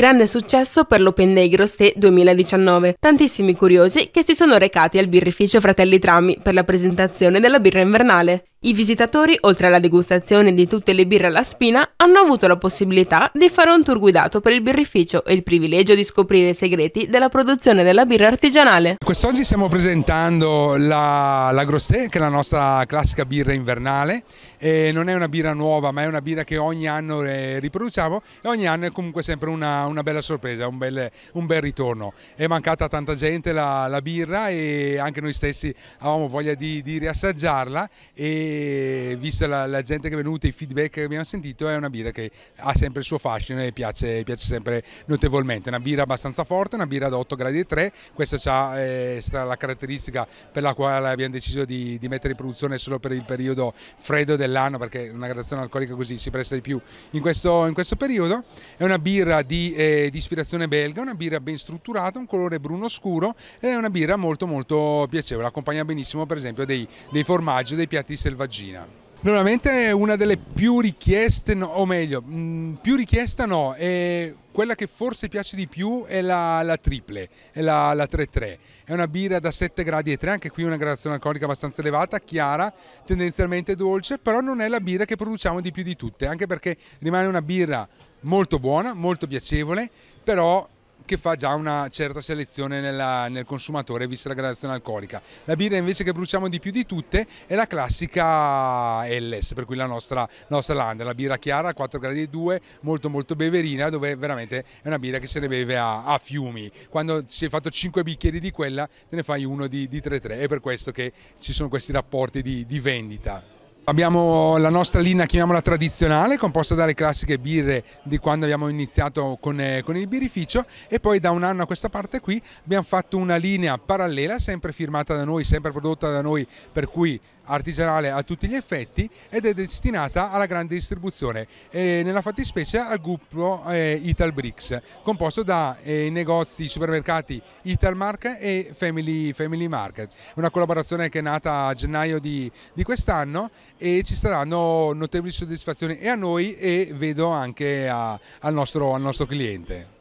Grande successo per l'Open Day Grosset 2019. Tantissimi curiosi che si sono recati al birrificio Fratelli Trami per la presentazione della birra invernale. I visitatori, oltre alla degustazione di tutte le birre alla spina, hanno avuto la possibilità di fare un tour guidato per il birrificio e il privilegio di scoprire i segreti della produzione della birra artigianale. Quest'oggi stiamo presentando la, la Grosset, che è la nostra classica birra invernale. E non è una birra nuova, ma è una birra che ogni anno eh, riproduciamo e ogni anno è comunque sempre una, una bella sorpresa, un bel, un bel, ritorno. È mancata a tanta gente la, la, birra e anche noi stessi avevamo voglia di, di riassaggiarla. E vista la, la, gente che è venuta, i feedback che abbiamo sentito, è una birra che ha sempre il suo fascino e piace, piace sempre notevolmente. Una birra abbastanza forte, una birra ad 8 gradi e 3, questa eh, è stata la caratteristica per la quale abbiamo deciso di, di mettere in produzione solo per il periodo freddo dell'anno, perché una gradazione alcolica così si presta di più in questo, in questo periodo. È una birra di, eh, di ispirazione belga, una birra ben strutturata, un colore bruno scuro ed è una birra molto molto piacevole, accompagna benissimo per esempio dei, dei formaggi, dei piatti selvaggi selvaggina. Normalmente una delle più richieste, no, o meglio, mh, mm, più richiesta no, è quella che forse piace di più è la, la triple, è la, la 3-3. È una birra da 7 gradi e 3, anche qui una gradazione alcolica abbastanza elevata, chiara, tendenzialmente dolce, però non è la birra che produciamo di più di tutte, anche perché rimane una birra molto buona, molto piacevole, però che fa già una certa selezione nella, nel consumatore vista la gradazione alcolica. La birra invece che bruciamo di più di tutte è la classica Elles, per cui la nostra, nostra Lander, la birra chiara 4 gradi 2, molto molto beverina, dove veramente è una birra che se ne beve a, a fiumi. Quando si è fatto 5 bicchieri di quella, te ne fai uno di 3-3, è per questo che ci sono questi rapporti di, di vendita. Abbiamo la nostra linea, chiamiamola tradizionale, composta dalle classiche birre di quando abbiamo iniziato con, eh, con, il birrificio e poi da un anno a questa parte qui abbiamo fatto una linea parallela, sempre firmata da noi, sempre prodotta da noi, per cui artigianale a tutti gli effetti ed è destinata alla grande distribuzione, eh, nella fattispecie al gruppo eh, Italbricks, composto da eh, negozi, supermercati Italmark e Family, Family Market. Una collaborazione che è nata a gennaio di, di quest'anno e ci saranno notevoli soddisfazioni e a noi e vedo anche a, al, nostro, al nostro cliente.